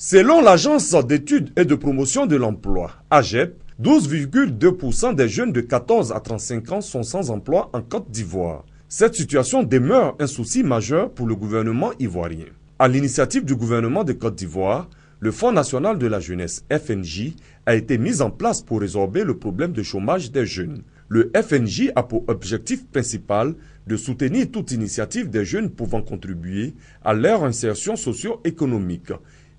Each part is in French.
Selon l'Agence d'études et de promotion de l'emploi, AGEP, 12,2% des jeunes de 14 à 35 ans sont sans emploi en Côte d'Ivoire. Cette situation demeure un souci majeur pour le gouvernement ivoirien. À l'initiative du gouvernement de Côte d'Ivoire, le Fonds national de la jeunesse FNJ a été mis en place pour résorber le problème de chômage des jeunes. Le FNJ a pour objectif principal de soutenir toute initiative des jeunes pouvant contribuer à leur insertion socio-économique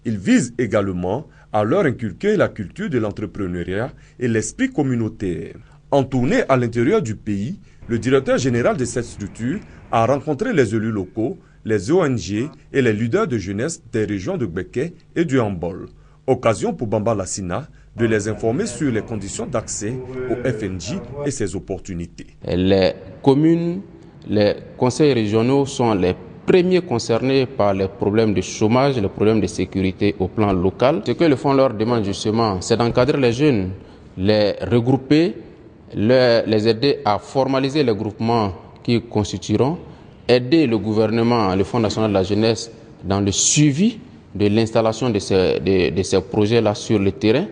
il vise également à leur inculquer la culture de l'entrepreneuriat et l'esprit communautaire. En tournée à l'intérieur du pays, le directeur général de cette structure a rencontré les élus locaux, les ONG et les leaders de jeunesse des régions de Beke et du Hambol. Occasion pour Bamba Lassina de les informer sur les conditions d'accès au FNJ et ses opportunités. Les communes, les conseils régionaux sont les Premier concernés par les problèmes de chômage, les problèmes de sécurité au plan local. Ce que le fonds leur demande justement, c'est d'encadrer les jeunes, les regrouper, les, aider à formaliser les groupements qui constitueront, aider le gouvernement, le Fonds national de la jeunesse, dans le suivi de l'installation de ces, de ces projets-là sur le terrain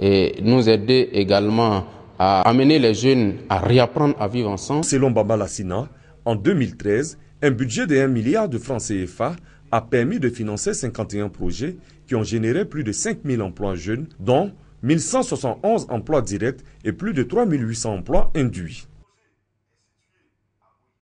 et nous aider également à amener les jeunes à réapprendre à vivre ensemble. Selon Baba Lassina, en 2013, un budget de 1 milliard de francs CFA a permis de financer 51 projets qui ont généré plus de 5000 emplois jeunes, dont 1171 emplois directs et plus de 3800 emplois induits.